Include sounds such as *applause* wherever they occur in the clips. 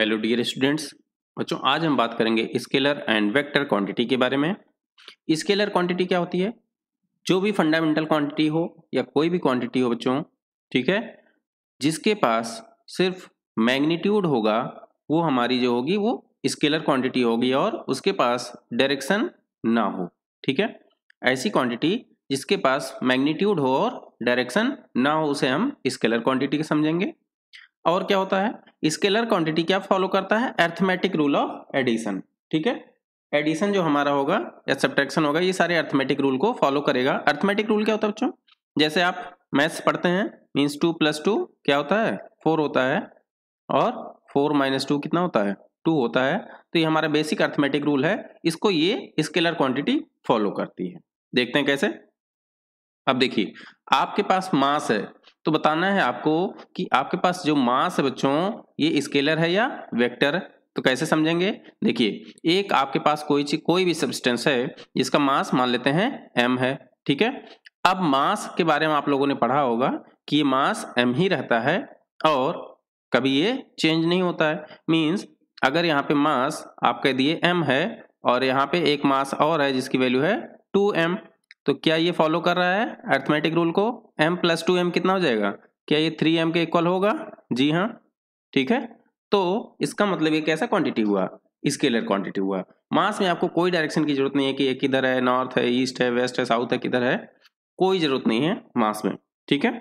hello dear students बच्चों आज हम बात करेंगे स्केलर एंड वेक्टर क्वांटिटी के बारे में स्केलर क्वांटिटी क्या होती है जो भी फंडामेंटल क्वांटिटी हो या कोई भी क्वांटिटी हो बच्चों ठीक है जिसके पास सिर्फ मैग्नीट्यूड होगा वो हमारी जो होगी वो स्केलर क्वांटिटी होगी और उसके पास डायरेक्शन ना हो ठीक है ऐसी क्वांटिटी जिसके पास मैग्नीट्यूड हो और डायरेक्शन ना हो उसे हम स्केलर क्वांटिटी के समझेंगे और क्या होता है स्केलर क्वांटिटी क्या फॉलो करता है अर्थमेटिक रूल ऑफ एडिशन ठीक है एडिशन जो हमारा होगा या सब्ट्रैक्शन होगा ये सारे अर्थमेटिक रूल को फॉलो करेगा अर्थमेटिक रूल क्या होता है बच्चों जैसे आप मैथ्स पढ़ते हैं मीन्स टू प्लस टू क्या होता है फोर होता है और फोर माइनस टू कितना होता है टू होता है तो ये हमारा बेसिक अर्थमेटिक रूल है इसको ये स्केलर क्वांटिटी फॉलो करती है देखते हैं कैसे अब देखिए आपके पास मास है तो बताना है आपको कि आपके पास जो मास है बच्चों ये स्केलर है या वेक्टर तो कैसे समझेंगे देखिए एक आपके पास कोई चीज कोई भी सब्सटेंस है जिसका मास मान लेते हैं एम है ठीक है अब मास के बारे में आप लोगों ने पढ़ा होगा कि ये मास एम ही रहता है और कभी ये चेंज नहीं होता है मीन्स अगर यहाँ पे मास आप कह दिए एम है और यहाँ पे एक मास और है जिसकी वैल्यू है टू एम तो क्या ये फॉलो कर रहा है अर्थमेटिक रूल को एम प्लस टू एम कितना हो जाएगा क्या ये थ्री एम के इक्वल होगा जी हाँ ठीक है तो इसका मतलब ये कैसा क्वांटिटी हुआ स्केलर क्वांटिटी हुआ मास में आपको कोई डायरेक्शन की जरूरत नहीं है कि ये किधर है नॉर्थ है ईस्ट है वेस्ट है साउथ है किधर है कोई जरूरत नहीं है मास में ठीक है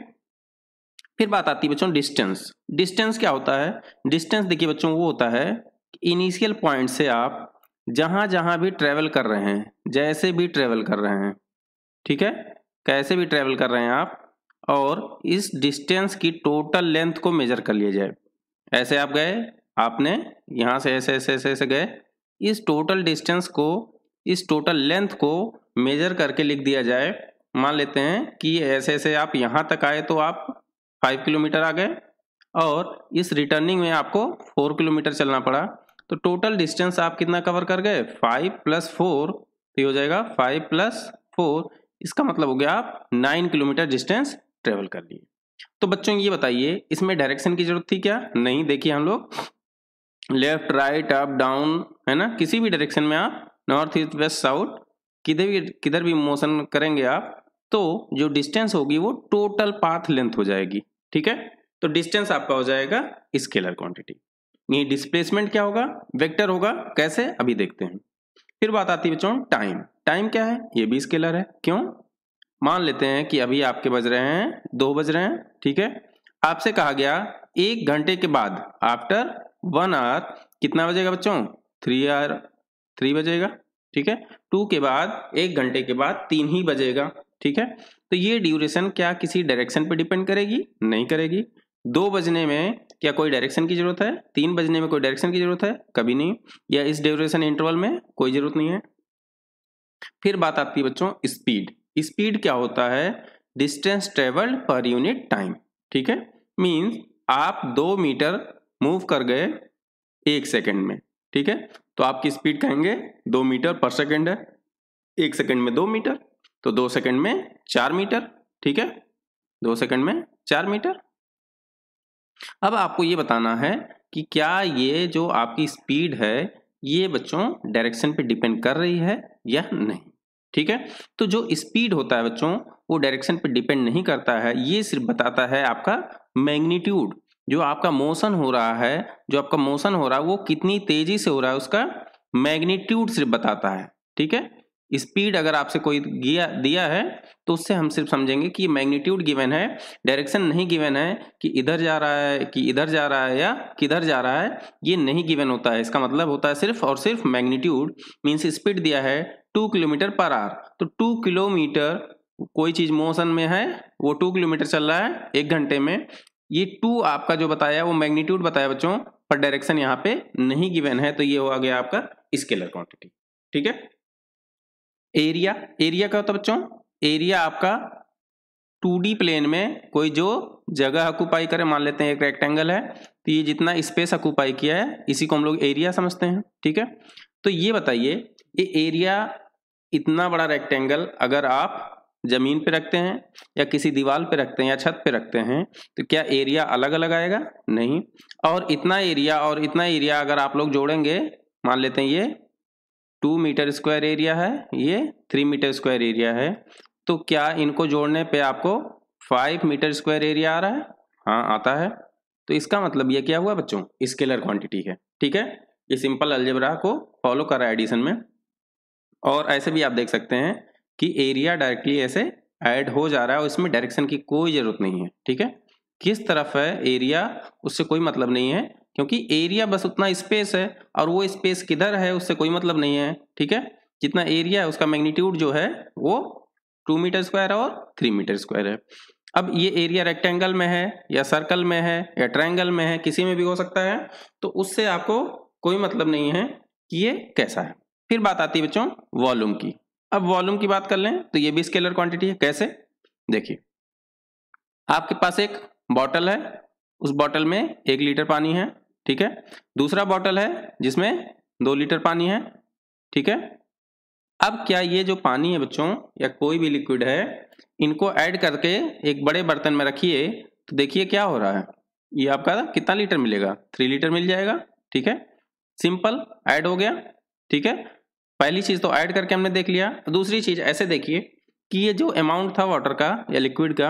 फिर बात आती है बच्चों डिस्टेंस डिस्टेंस क्या होता है डिस्टेंस देखिए बच्चों वो होता है इनिशियल पॉइंट से आप जहां जहां भी ट्रेवल कर रहे हैं जैसे भी ट्रेवल कर रहे हैं ठीक है कैसे भी ट्रेवल कर रहे हैं आप और इस डिस्टेंस की टोटल लेंथ को मेजर कर लिया जाए ऐसे आप गए आपने यहाँ से ऐसे ऐसे ऐसे ऐसे गए इस टोटल डिस्टेंस को इस टोटल लेंथ को मेजर करके लिख दिया जाए मान लेते हैं कि ऐसे ऐसे आप यहाँ तक आए तो आप फाइव किलोमीटर आ गए और इस रिटर्निंग में आपको फोर किलोमीटर चलना पड़ा तो टोटल डिस्टेंस आप कितना कवर कर गए फाइव प्लस फोर तो ये हो जाएगा फाइव प्लस फोर इसका मतलब हो गया आप नाइन किलोमीटर डिस्टेंस ट्रेवल कर लिए तो बच्चों ये बताइए इसमें डायरेक्शन की जरूरत थी क्या नहीं देखिए हम लोग लेफ्ट राइट अप डाउन है ना किसी भी डायरेक्शन में आप नॉर्थ ईस्ट वेस्ट साउथ किधर भी किधर भी मोशन करेंगे आप तो जो डिस्टेंस होगी वो टोटल पाथ लेंथ हो जाएगी ठीक है तो डिस्टेंस आपका हो जाएगा स्केलर क्वांटिटी ये डिस्प्लेसमेंट क्या होगा वेक्टर होगा कैसे अभी देखते हैं फिर बात आती है बच्चों टाइम टाइम क्या है ये भी स्केलर है क्यों मान लेते हैं कि अभी आपके बज रहे हैं दो बज रहे हैं ठीक है आपसे कहा गया एक घंटे के बाद आफ्टर वन आवर कितना बजेगा बच्चों थ्री आर थ्री बजेगा ठीक है टू के बाद एक घंटे के बाद तीन ही बजेगा ठीक है तो ये ड्यूरेशन क्या किसी डायरेक्शन पे डिपेंड करेगी नहीं करेगी दो बजने में क्या कोई डायरेक्शन की जरूरत है तीन बजने में कोई डायरेक्शन की जरूरत है कभी नहीं या इस ड्यूरेशन इंटरवल में कोई जरूरत नहीं है फिर बात आती है बच्चों स्पीड स्पीड क्या होता है डिस्टेंस ट्रेवल्ड पर यूनिट टाइम ठीक है मीन्स आप दो मीटर मूव कर गए एक सेकेंड में ठीक है तो आपकी स्पीड कहेंगे दो मीटर पर सेकेंड है एक सेकेंड में दो मीटर तो दो सेकेंड में चार मीटर ठीक है दो सेकेंड में चार मीटर अब आपको ये बताना है कि क्या ये जो आपकी स्पीड है ये बच्चों डायरेक्शन पे डिपेंड कर रही है या नहीं ठीक है तो जो स्पीड होता है बच्चों वो डायरेक्शन पे डिपेंड नहीं करता है ये सिर्फ बताता है आपका मैग्नीट्यूड जो आपका मोशन हो रहा है जो आपका मोशन हो रहा है वो कितनी तेजी से हो रहा है उसका मैग्नीट्यूड सिर्फ बताता है ठीक है स्पीड अगर आपसे कोई दिया दिया है तो उससे हम सिर्फ समझेंगे कि मैग्नीट्यूड गिवन है डायरेक्शन नहीं गिवन है कि इधर जा रहा है कि इधर जा रहा है या किधर जा रहा है ये नहीं गिवन होता है इसका मतलब होता है सिर्फ और सिर्फ मैग्नीट्यूड मीन्स स्पीड दिया है टू किलोमीटर पर आर तो टू किलोमीटर कोई चीज़ मोशन में है वो टू किलोमीटर चल रहा है एक घंटे में ये टू आपका जो बताया वो मैग्नीट्यूड बताया बच्चों पर डायरेक्शन यहाँ पे नहीं गिवन है तो ये हो गया आपका स्केलर क्वांटिटी ठीक है एरिया एरिया क्या होता है बच्चों एरिया आपका टू प्लेन में कोई जो जगह अकुपाई करे मान लेते हैं एक रेक्टेंगल है तो ये जितना स्पेस अकुपाई किया है इसी को हम लोग एरिया समझते हैं ठीक है तो ये बताइए ये एरिया इतना बड़ा रेक्टेंगल अगर आप जमीन पे रखते हैं या किसी दीवार पे रखते हैं या छत पे रखते हैं तो क्या एरिया अलग अलग आएगा नहीं और इतना एरिया और इतना एरिया अगर आप लोग जोड़ेंगे मान लेते हैं ये टू मीटर स्क्वायर एरिया है ये थ्री मीटर स्क्वायर एरिया है तो क्या इनको जोड़ने पे आपको फाइव मीटर स्क्वायर एरिया आ रहा है हाँ आता है तो इसका मतलब ये क्या हुआ बच्चों स्केलर क्वांटिटी है ठीक है ये सिंपल अलजेब्रा को फॉलो कर रहा है एडिशन में और ऐसे भी आप देख सकते हैं कि एरिया डायरेक्टली ऐसे ऐड हो जा रहा है और इसमें डायरेक्शन की कोई ज़रूरत नहीं है ठीक है किस तरफ है एरिया उससे कोई मतलब नहीं है क्योंकि एरिया बस उतना स्पेस है और वो स्पेस किधर है उससे कोई मतलब नहीं है ठीक है जितना एरिया है उसका मैग्नीट्यूड जो है वो टू मीटर स्क्वायर और थ्री मीटर स्क्वायर है अब ये एरिया रेक्टेंगल में है या सर्कल में है या ट्रायंगल में है किसी में भी हो सकता है तो उससे आपको कोई मतलब नहीं है कि ये कैसा है फिर बात आती है बच्चों वॉल्यूम की अब वॉल्यूम की बात कर लें तो ये भी स्केलर क्वांटिटी है कैसे देखिए आपके पास एक बॉटल है उस बॉटल में एक लीटर पानी है ठीक है दूसरा बॉटल है जिसमें दो लीटर पानी है ठीक है अब क्या ये जो पानी है बच्चों या कोई भी लिक्विड है इनको ऐड करके एक बड़े बर्तन में रखिए तो देखिए क्या हो रहा है ये आपका कितना लीटर मिलेगा थ्री लीटर मिल जाएगा ठीक है सिंपल ऐड हो गया ठीक है पहली चीज़ तो ऐड करके हमने देख लिया दूसरी चीज़ ऐसे देखिए कि ये जो अमाउंट था वाटर का या लिक्विड का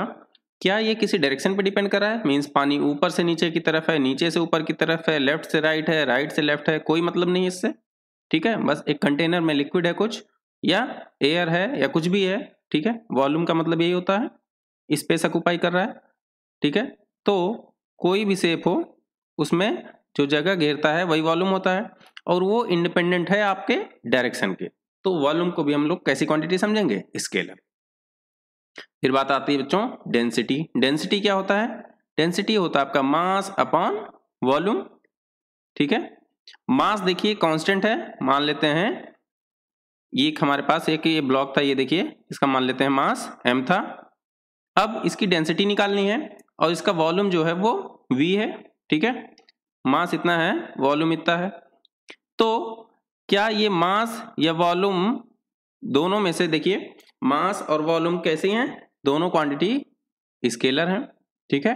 क्या ये किसी डायरेक्शन पे डिपेंड कर रहा है मीन्स पानी ऊपर से नीचे की तरफ है नीचे से ऊपर की तरफ है लेफ्ट से राइट है राइट से लेफ्ट है कोई मतलब नहीं इससे ठीक है बस एक कंटेनर में लिक्विड है कुछ या एयर है या कुछ भी है ठीक है वॉल्यूम का मतलब यही होता है स्पेस अकुपाई कर रहा है ठीक है तो कोई भी सेप हो उसमें जो जगह घेरता है वही वॉल्यूम होता है और वो इंडिपेंडेंट है आपके डायरेक्शन के तो वॉल्यूम को भी हम लोग कैसी क्वांटिटी समझेंगे स्केलर फिर बात आती है बच्चों डेंसिटी डेंसिटी क्या होता है डेंसिटी होता है आपका मास अपॉन वॉल्यूम ठीक है मास देखिए कांस्टेंट है मान लेते हैं ये हमारे पास एक ये ब्लॉक था ये देखिए इसका मान लेते हैं मास एम था अब इसकी डेंसिटी निकालनी है और इसका वॉल्यूम जो है वो वी है ठीक है मास इतना है वॉल्यूम इतना है तो क्या ये मास या वॉल्यूम दोनों में से देखिए मास और वॉल्यूम कैसी हैं दोनों क्वांटिटी स्केलर हैं ठीक है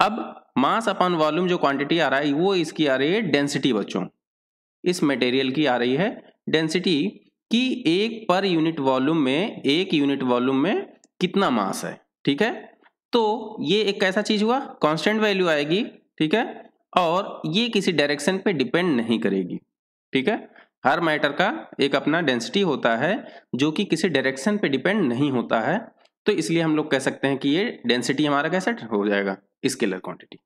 अब मास अपॉन वॉल्यूम जो क्वांटिटी आ रहा है वो इसकी आ रही है डेंसिटी बच्चों इस मटेरियल की आ रही है डेंसिटी कि एक पर यूनिट वॉल्यूम में एक यूनिट वॉल्यूम में कितना मास है ठीक है तो ये एक कैसा चीज हुआ कांस्टेंट वैल्यू आएगी ठीक है और ये किसी डायरेक्शन पे डिपेंड नहीं करेगी ठीक है हर मैटर का एक अपना डेंसिटी होता है जो कि किसी डायरेक्शन पे डिपेंड नहीं होता है तो इसलिए हम लोग कह सकते हैं कि ये डेंसिटी हमारा कैसे हो जाएगा स्केलर क्वांटिटी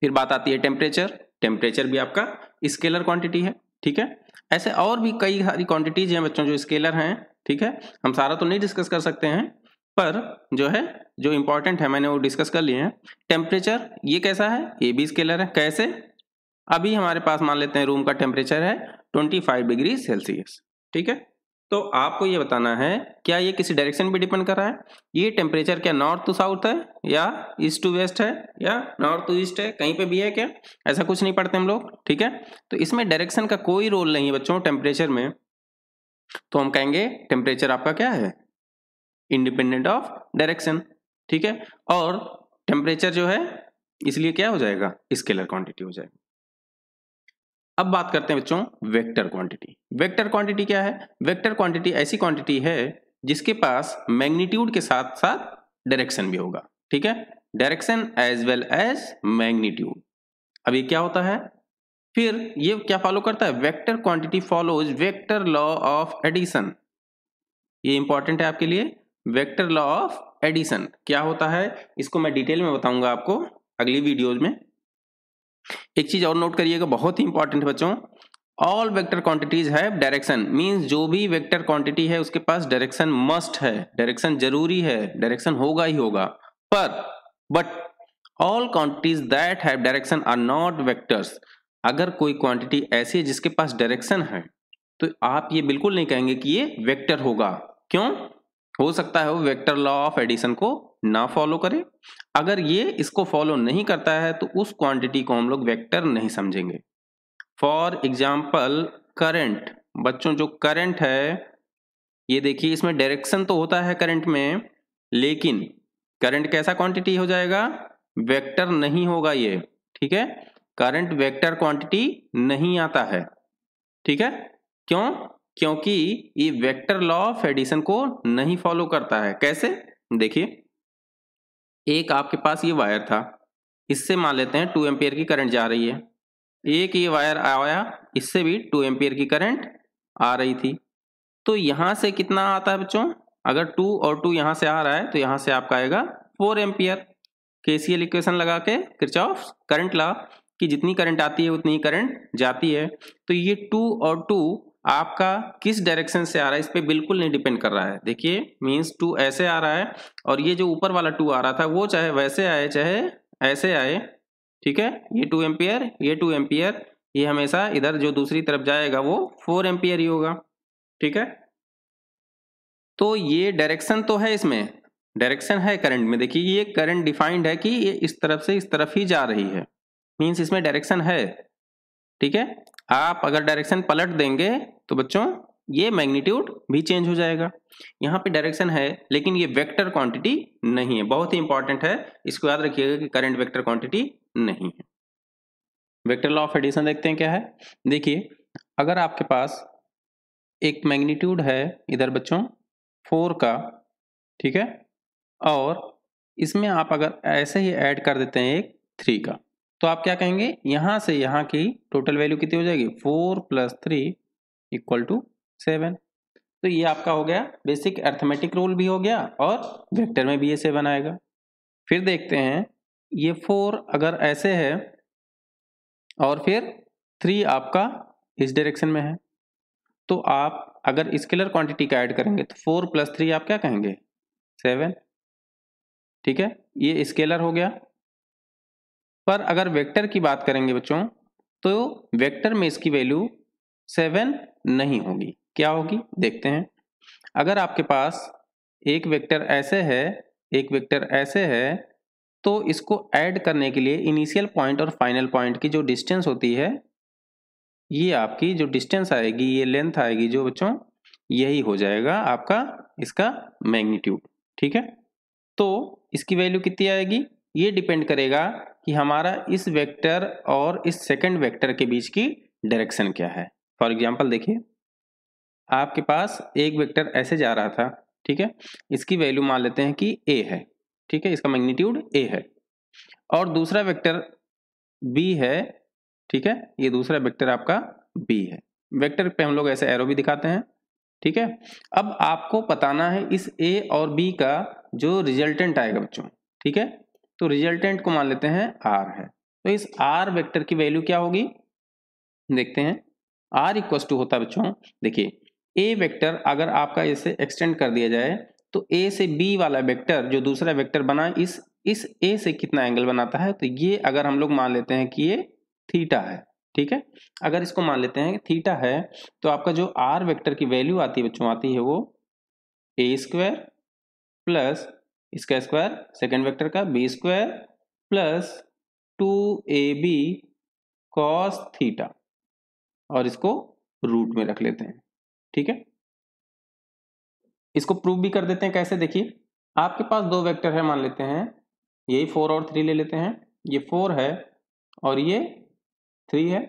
फिर बात आती है टेम्परेचर टेम्परेचर भी आपका स्केलर क्वांटिटी है ठीक है ऐसे और भी कई सारी क्वांटिटीज हैं बच्चों जो स्केलर हैं ठीक है हम सारा तो नहीं डिस्कस कर सकते हैं पर जो है जो इंपॉर्टेंट है मैंने वो डिस्कस कर लिए हैं टेम्परेचर ये कैसा है ये भी स्केलर है कैसे अभी हमारे पास मान लेते हैं रूम का टेम्परेचर है 25 डिग्री सेल्सियस ठीक है तो आपको ये बताना है क्या ये किसी डायरेक्शन पे डिपेंड कर रहा है ये टेम्परेचर क्या नॉर्थ टू साउथ है या ईस्ट टू वेस्ट है या नॉर्थ टू ईस्ट है कहीं पे भी है क्या ऐसा कुछ नहीं पढ़ते हम लोग ठीक है तो इसमें डायरेक्शन का कोई रोल नहीं है बच्चों टेम्परेचर में तो हम कहेंगे टेम्परेचर आपका क्या है इंडिपेंडेंट ऑफ डायरेक्शन ठीक है और टेम्परेचर जो है इसलिए क्या हो जाएगा स्केलर क्वांटिटी हो जाएगा अब बात करते हैं बच्चों वेक्टर क्वांटिटी वेक्टर क्वांटिटी क्या है वेक्टर क्वांटिटी ऐसी क्वांटिटी है जिसके पास मैग्नीट्यूड के साथ साथ डायरेक्शन भी होगा ठीक है direction as well as magnitude अब ये क्या होता है फिर ये क्या फॉलो करता है vector quantity follows vector law of addition ये इंपॉर्टेंट है आपके लिए वेक्टर लॉ ऑफ एडिशन क्या होता है इसको मैं डिटेल में बताऊंगा आपको अगली वीडियोज में एक चीज और नोट करिएगा बहुत ही इंपॉर्टेंट बच्चों ऑल वेक्टर क्वांटिटीज है डायरेक्शन मींस जो भी वेक्टर क्वांटिटी है उसके पास डायरेक्शन मस्ट है डायरेक्शन जरूरी है डायरेक्शन होगा ही होगा पर but all quantities that have direction are not vectors अगर कोई क्वांटिटी ऐसी है जिसके पास डायरेक्शन है तो आप ये बिल्कुल नहीं कहेंगे कि ये वेक्टर होगा क्यों हो सकता है वो वेक्टर लॉ ऑफ एडिशन को ना फॉलो करे अगर ये इसको फॉलो नहीं करता है तो उस क्वांटिटी को हम लोग वेक्टर नहीं समझेंगे फॉर एग्जाम्पल करंट बच्चों जो करंट है ये देखिए इसमें डायरेक्शन तो होता है करंट में लेकिन करंट कैसा क्वांटिटी हो जाएगा वेक्टर नहीं होगा ये ठीक है करंट वेक्टर क्वांटिटी नहीं आता है ठीक है क्यों क्योंकि ये वेक्टर लॉ ऑफ एडिशन को नहीं फॉलो करता है कैसे देखिए एक आपके पास ये वायर था इससे मान लेते हैं टू एम्पियर की करंट जा रही है एक ये वायर आया इससे भी टू एम्पेयर की करंट आ रही थी तो यहां से कितना आता है बच्चों अगर टू और टू यहां से आ रहा है तो यहां से आपका आएगा फोर एम्पियर केसीएल इक्वेशन लगा के ऑफ करंट ला कि जितनी करंट आती है उतनी करंट जाती है तो ये टू और टू आपका किस डायरेक्शन से आ रहा है इस पर बिल्कुल नहीं डिपेंड कर रहा है देखिए मीन्स टू ऐसे आ रहा है और ये जो ऊपर वाला टू आ रहा था वो चाहे वैसे आए चाहे ऐसे आए ठीक है ये टू एम्पियर ये टू एम्पियर ये हमेशा इधर जो दूसरी तरफ जाएगा वो फोर एम्पियर ही होगा ठीक है तो ये डायरेक्शन तो है इसमें डायरेक्शन है करंट में देखिए ये करंट डिफाइंड है कि ये इस तरफ से इस तरफ ही जा रही है मीन्स इसमें डायरेक्शन है ठीक है आप अगर डायरेक्शन पलट देंगे तो बच्चों ये मैग्नीट्यूड भी चेंज हो जाएगा यहाँ पे डायरेक्शन है लेकिन ये वेक्टर क्वांटिटी नहीं है बहुत ही इंपॉर्टेंट है इसको याद रखिएगा कि करंट वेक्टर क्वांटिटी नहीं है वेक्टर लॉ ऑफ एडिशन देखते हैं क्या है देखिए अगर आपके पास एक मैग्नीट्यूड है इधर बच्चों फोर का ठीक है और इसमें आप अगर ऐसे ही ऐड कर देते हैं एक थ्री का तो आप क्या कहेंगे यहाँ से यहाँ की टोटल वैल्यू कितनी हो जाएगी four plus three equal to seven तो ये आपका हो गया बेसिक अर्थमेटिक रूल भी हो गया और वेक्टर में भी ये सेवन आएगा फिर देखते हैं ये फोर अगर ऐसे है और फिर थ्री आपका इस डायरेक्शन में है तो आप अगर स्केलर क्वांटिटी का ऐड करेंगे तो फोर प्लस थ्री आप क्या कहेंगे सेवन ठीक है ये स्केलर हो गया पर अगर वेक्टर की बात करेंगे बच्चों तो वेक्टर में इसकी वैल्यू सेवन नहीं होगी क्या होगी देखते हैं अगर आपके पास एक वेक्टर ऐसे है एक वेक्टर ऐसे है तो इसको ऐड करने के लिए इनिशियल पॉइंट और फाइनल पॉइंट की जो डिस्टेंस होती है ये आपकी जो डिस्टेंस आएगी ये लेंथ आएगी जो बच्चों यही हो जाएगा आपका इसका मैग्नीट्यूड ठीक है तो इसकी वैल्यू कितनी आएगी ये डिपेंड करेगा कि हमारा इस वेक्टर और इस सेकंड वेक्टर के बीच की डायरेक्शन क्या है फॉर एग्जांपल देखिए आपके पास एक वेक्टर ऐसे जा रहा था ठीक है इसकी वैल्यू मान लेते हैं कि ए है ठीक है इसका मैग्नीट्यूड ए है और दूसरा वेक्टर बी है ठीक है ये दूसरा वेक्टर आपका बी है वेक्टर पे हम लोग ऐसे एरो भी दिखाते हैं ठीक है अब आपको बताना है इस ए और बी का जो रिजल्टेंट आएगा बच्चों ठीक है तो रिजल्टेंट को मान लेते हैं आर है तो इस आर वेक्टर की वैल्यू क्या होगी देखते हैं आर इक्व टू होता है बच्चों देखिए ए वेक्टर अगर आपका इसे एक्सटेंड कर दिया जाए तो ए से बी वाला वेक्टर जो दूसरा वेक्टर बना इस इस ए से कितना एंगल बनाता है तो ये अगर हम लोग मान लेते हैं कि ये थीटा है ठीक है अगर इसको मान लेते हैं थीटा है तो आपका जो आर वेक्टर की वैल्यू आती है बच्चों आती है वो ए स्क्वायर प्लस इसका स्क्वायर सेकेंड वेक्टर का B square plus two A B cos theta और इसको रूट में रख लेते हैं ठीक है इसको प्रूव भी कर देते हैं कैसे देखिए आपके पास दो वेक्टर है मान लेते हैं यही फोर और थ्री ले लेते हैं ये फोर है और ये थ्री है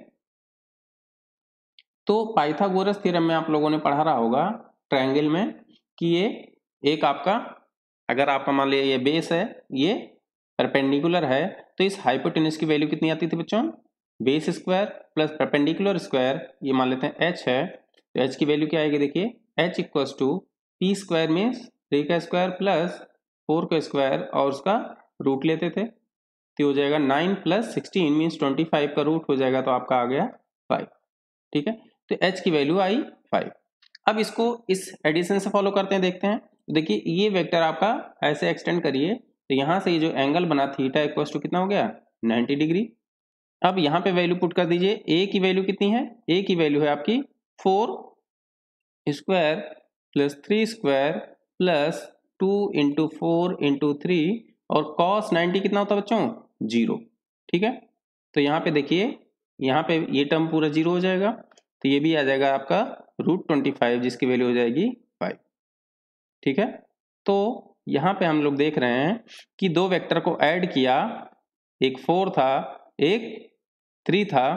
तो पाइथागोरस थ्योरम में आप लोगों ने पढ़ा रहा होगा ट्रायंगल में कि ये एक आपका अगर आपका मान लिया ये बेस है ये परपेंडिकुलर है तो इस हाइपोटेनिस की वैल्यू कितनी आती थी बच्चों base square plus perpendicular square ये मान लेते हैं एच है तो एच की वैल्यू क्या आएगी देखिए H equal to P square means three का स्क्वायर प्लस फोर का स्क्वायर और उसका रूट लेते थे तो हो जाएगा nine plus sixteen means twenty five का रूट हो जाएगा तो आपका आ गया फाइव ठीक है तो एच की वैल्यू आई फाइव अब इसको इस एडिशन से फॉलो करते हैं देखते हैं देखिए ये वेक्टर आपका ऐसे एक्सटेंड करिए तो यहाँ से ये जो एंगल बना थीटा इक्व टू कितना हो गया 90 डिग्री अब यहाँ पे वैल्यू पुट कर दीजिए ए की वैल्यू कितनी है ए की वैल्यू है आपकी four square plus three square plus two into four into three और कॉस नाइन्टी कितना होता है बच्चों जीरो ठीक है तो यहाँ पे देखिए यहाँ पे ये टर्म पूरा जीरो हो जाएगा तो ये भी आ जाएगा आपका रूट ट्वेंटी फाइव जिसकी वैल्यू हो जाएगी फाइव ठीक है तो यहाँ पे हम लोग देख रहे हैं कि दो वेक्टर को ऐड किया एक फोर था एक थ्री था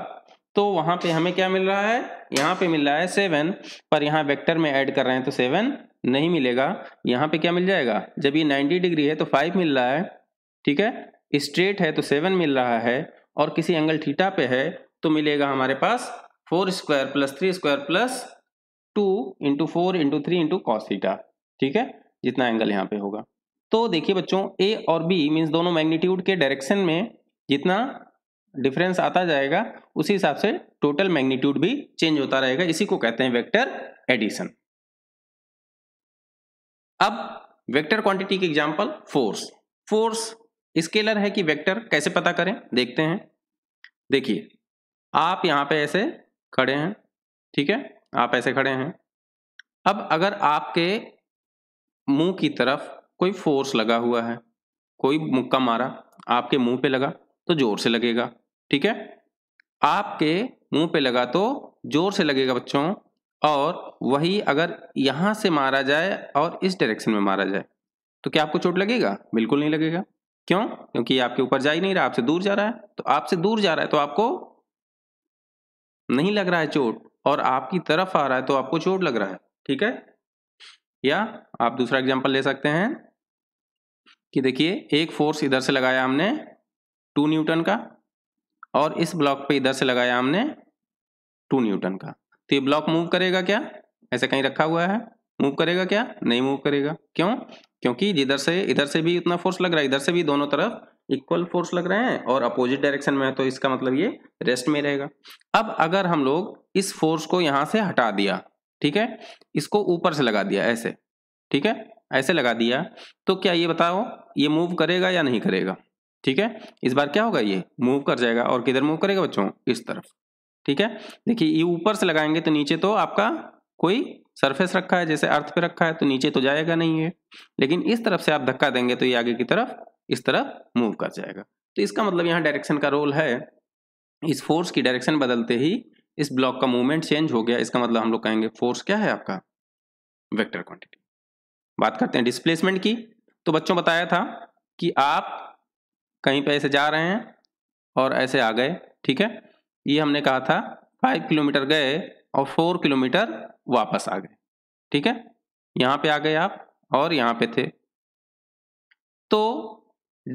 तो वहाँ पे हमें क्या मिल रहा है यहाँ पे मिल रहा है सेवन पर यहाँ वेक्टर में ऐड कर रहे हैं तो सेवन नहीं मिलेगा यहाँ पे क्या मिल जाएगा जब ये नाइन्टी डिग्री है तो फाइव मिल रहा है ठीक है स्ट्रेट है तो सेवन मिल रहा है और किसी एंगल थीटा पे है तो मिलेगा हमारे पास four square plus three square plus two into four into three into cos theta ठीक है जितना एंगल यहाँ पे होगा तो देखिए बच्चों ए और बी मीन्स दोनों मैग्नीट्यूड के डायरेक्शन में जितना डिफरेंस आता जाएगा उसी हिसाब से टोटल मैग्नीट्यूड भी चेंज होता रहेगा इसी को कहते हैं वेक्टर एडिशन अब वेक्टर क्वांटिटी की एग्जांपल फोर्स फोर्स स्केलर है कि वेक्टर कैसे पता करें देखते हैं देखिए आप यहां पे ऐसे खड़े हैं ठीक है आप ऐसे खड़े हैं अब अगर आपके मुंह की तरफ कोई फोर्स लगा हुआ है कोई मुक्का मारा आपके मुंह पे लगा तो जोर से लगेगा ठीक है आपके मुंह पे लगा तो जोर से लगेगा बच्चों और वही अगर यहां से मारा जाए और इस डायरेक्शन में मारा जाए तो क्या आपको चोट लगेगा बिल्कुल नहीं लगेगा क्यों क्योंकि आपके ऊपर जा ही नहीं रहा आपसे दूर जा रहा है तो आपसे दूर जा रहा है तो आपको नहीं लग रहा है चोट और आपकी तरफ आ रहा है तो आपको चोट लग रहा है ठीक है या आप दूसरा एग्जाम्पल ले सकते हैं कि देखिए एक फोर्स इधर से लगाया हमने टू न्यूटन का और इस ब्लॉक पे इधर से लगाया हमने टू न्यूटन का तो ये ब्लॉक मूव करेगा क्या ऐसे कहीं रखा हुआ है मूव करेगा क्या नहीं मूव करेगा क्यों क्योंकि जिधर से इधर से भी उतना फोर्स लग रहा है इधर से भी दोनों तरफ इक्वल फोर्स लग रहे हैं और अपोजिट डायरेक्शन में है तो इसका मतलब ये रेस्ट में रहेगा अब अगर हम लोग इस फोर्स को यहाँ से हटा दिया ठीक है इसको ऊपर से लगा दिया ऐसे ठीक है ऐसे लगा दिया तो क्या ये बताओ ये मूव करेगा या नहीं करेगा ठीक है इस बार क्या होगा ये मूव कर जाएगा और किधर मूव करेगा बच्चों इस तरफ ठीक है देखिए ये ऊपर से लगाएंगे तो नीचे तो आपका कोई सरफेस रखा है जैसे अर्थ पे रखा है तो नीचे तो जाएगा नहीं है लेकिन इस तरफ से आप धक्का देंगे तो ये आगे की तरफ इस तरफ मूव कर जाएगा तो इसका मतलब यहाँ डायरेक्शन का रोल है इस फोर्स की डायरेक्शन बदलते ही इस ब्लॉक का मूवमेंट चेंज हो गया इसका मतलब हम लोग कहेंगे फोर्स क्या है आपका वेक्टर क्वांटिटी बात करते हैं डिस्प्लेसमेंट की तो बच्चों बताया था कि आप कहीं पे ऐसे जा रहे हैं और ऐसे आ गए ठीक है ये हमने कहा था फाइव किलोमीटर गए और फोर किलोमीटर वापस आ गए ठीक है यहां पे आ गए आप और यहां पे थे तो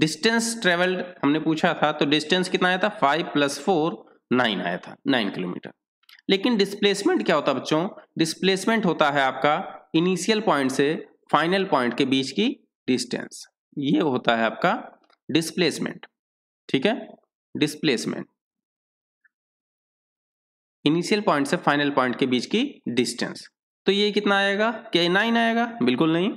डिस्टेंस ट्रेवल्ड हमने पूछा था तो डिस्टेंस कितना आया था फाइव प्लस फोर नाइन आया था नाइन किलोमीटर लेकिन डिस्प्लेसमेंट क्या होता है बच्चों डिस्प्लेसमेंट होता है आपका इनिशियल पॉइंट से फाइनल पॉइंट के बीच की डिस्टेंस ये होता है आपका डिस्प्लेसमेंट ठीक है डिस्प्लेसमेंट इनिशियल पॉइंट से फाइनल पॉइंट के बीच की डिस्टेंस तो ये कितना आएगा क्या नाइन आएगा बिल्कुल नहीं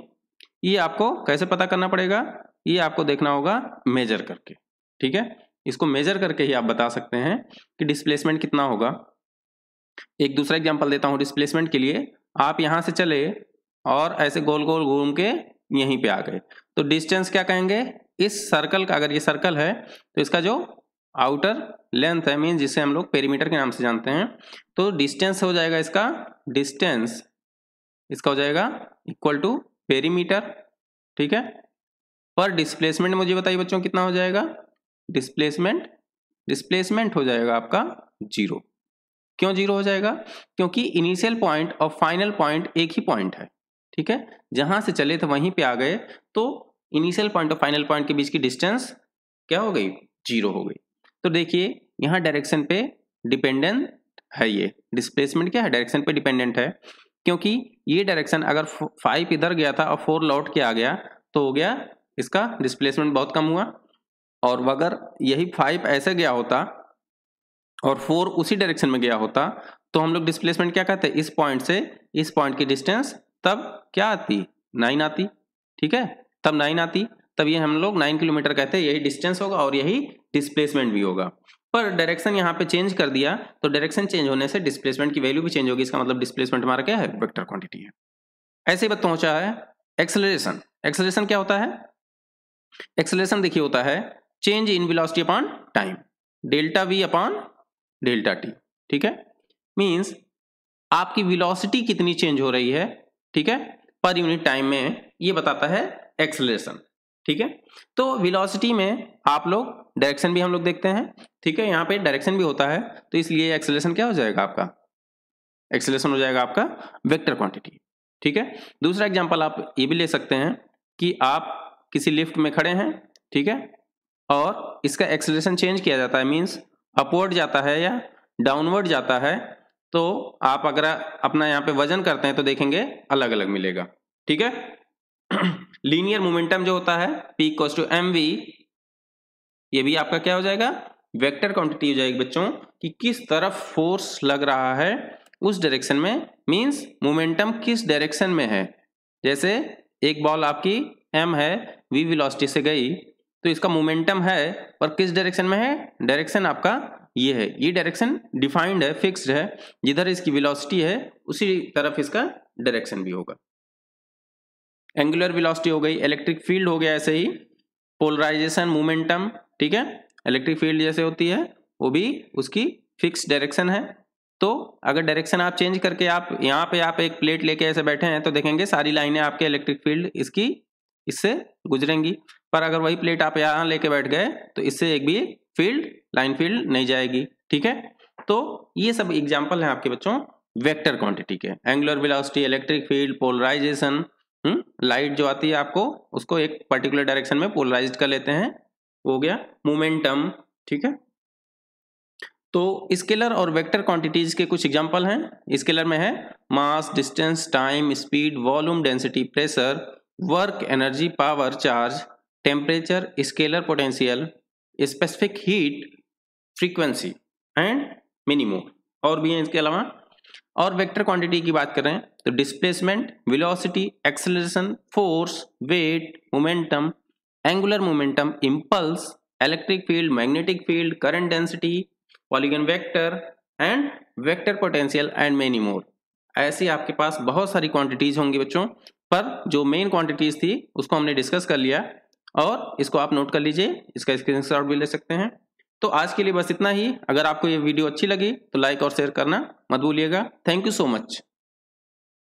ये आपको कैसे पता करना पड़ेगा ये आपको देखना होगा मेजर करके ठीक है इसको मेजर करके ही आप बता सकते हैं कि डिस्प्लेसमेंट कितना होगा एक दूसरा एग्जाम्पल देता हूँ डिस्प्लेसमेंट के लिए आप यहाँ से चले और ऐसे गोल गोल घूम के यहीं पे आ गए तो डिस्टेंस क्या कहेंगे इस सर्कल का अगर ये सर्कल है तो इसका जो आउटर लेंथ है मीन जिसे हम लोग पेरीमीटर के नाम से जानते हैं तो डिस्टेंस हो जाएगा इसका डिस्टेंस इसका हो जाएगा इक्वल टू पेरीमीटर ठीक है पर डिस्प्लेसमेंट मुझे बताइए बच्चों कितना हो जाएगा डिस्प्लेसमेंट डिस्प्लेसमेंट हो जाएगा आपका जीरो क्यों जीरो हो जाएगा क्योंकि इनिशियल पॉइंट और फाइनल पॉइंट एक ही पॉइंट है ठीक है जहां से चले थे वहीं पे आ गए तो इनिशियल पॉइंट और फाइनल पॉइंट के बीच की डिस्टेंस क्या हो गई जीरो हो गई तो देखिए यहाँ डायरेक्शन पे डिपेंडेंट है ये डिस्प्लेसमेंट क्या है डायरेक्शन पे डिपेंडेंट है क्योंकि ये डायरेक्शन अगर फाइव इधर गया था और फोर लौट के आ गया तो हो गया इसका डिस्प्लेसमेंट बहुत कम हुआ और अगर यही फाइव ऐसे गया होता और फोर उसी डायरेक्शन में गया होता तो हम लोग डिस्प्लेसमेंट क्या कहते हैं इस पॉइंट से इस पॉइंट की डिस्टेंस तब क्या आती नाइन आती ठीक है तब नाइन आती तब ये हम लोग नाइन किलोमीटर कहते हैं यही डिस्टेंस होगा और यही डिस्प्लेसमेंट भी होगा पर डायरेक्शन यहाँ पे चेंज कर दिया तो डायरेक्शन चेंज होने से डिस्प्लेसमेंट की वैल्यू भी चेंज होगी इसका मतलब डिस्प्लेसमेंट हमारा क्या है वेक्टर क्वांटिटी है ऐसे ही बात पहुंचा है एक्सेलरेशन एक्सेलरेशन क्या होता है एक्सेलरेशन देखिए होता है change in velocity upon time delta V upon delta T ठीक है मीन्स आपकी विलॉसिटी कितनी चेंज हो रही है ठीक है पर यूनिट टाइम में ये बताता है एक्सलेशन ठीक है तो विलॉसिटी में आप लोग डायरेक्शन भी हम लोग देखते हैं ठीक है यहाँ पे डायरेक्शन भी होता है तो इसलिए एक्सलेशन क्या हो जाएगा आपका एक्सलेशन हो जाएगा आपका वेक्टर क्वांटिटी ठीक है दूसरा एग्जाम्पल आप ये भी ले सकते हैं कि आप किसी लिफ्ट में खड़े हैं ठीक है और इसका एक्सलेशन चेंज किया जाता है मीन्स अपवर्ड जाता है या डाउनवर्ड जाता है तो आप अगर अपना यहाँ पे वजन करते हैं तो देखेंगे अलग अलग मिलेगा ठीक है लीनियर *clears throat* मोमेंटम जो होता है P equals to M V ये भी आपका क्या हो जाएगा वेक्टर क्वांटिटी हो जाएगी बच्चों कि किस तरफ फोर्स लग रहा है उस डायरेक्शन में मींस मोमेंटम किस डायरेक्शन में है जैसे एक बॉल आपकी एम है वी वेलोसिटी से गई तो इसका मोमेंटम है पर किस डायरेक्शन में है डायरेक्शन आपका ये है ये डायरेक्शन डिफाइंड है फिक्स्ड है जिधर इसकी वेलोसिटी है उसी तरफ इसका डायरेक्शन भी होगा एंगुलर वेलोसिटी हो गई इलेक्ट्रिक फील्ड हो गया ऐसे ही पोलराइजेशन मोमेंटम ठीक है इलेक्ट्रिक फील्ड जैसे होती है वो भी उसकी फिक्स डायरेक्शन है तो अगर डायरेक्शन आप चेंज करके आप यहाँ पे आप एक प्लेट लेके ऐसे बैठे हैं तो देखेंगे सारी लाइनें आपके इलेक्ट्रिक फील्ड इसकी इससे गुजरेंगी पर अगर वही प्लेट आप यहाँ लेके बैठ गए तो इससे एक भी फील्ड लाइन फील्ड नहीं जाएगी ठीक है तो ये सब एग्जाम्पल है आपके बच्चों वेक्टर क्वांटिटी के angular velocity electric field polarization light जो आती है आपको उसको एक पर्टिकुलर डायरेक्शन में पोलराइज कर लेते हैं हो गया मोमेंटम ठीक है तो स्केलर और वेक्टर क्वांटिटीज के कुछ एग्जांपल हैं स्केलर में है mass distance time speed volume density pressure work energy power charge temperature scalar potential specific heat frequency and minimum और भी हैं इसके अलावा और वेक्टर क्वांटिटी की बात करें तो displacement velocity acceleration force weight momentum angular momentum impulse electric field magnetic field current density polygon vector and vector potential and many more ऐसे आपके पास बहुत सारी क्वांटिटीज होंगी बच्चों पर जो मेन क्वांटिटीज थी उसको हमने डिस्कस कर लिया और इसको आप नोट कर लीजिए इसका स्क्रीनशॉट भी ले सकते हैं तो आज के लिए बस इतना ही अगर आपको ये वीडियो अच्छी लगी तो लाइक और शेयर करना मत भूलिएगा थैंक यू सो मच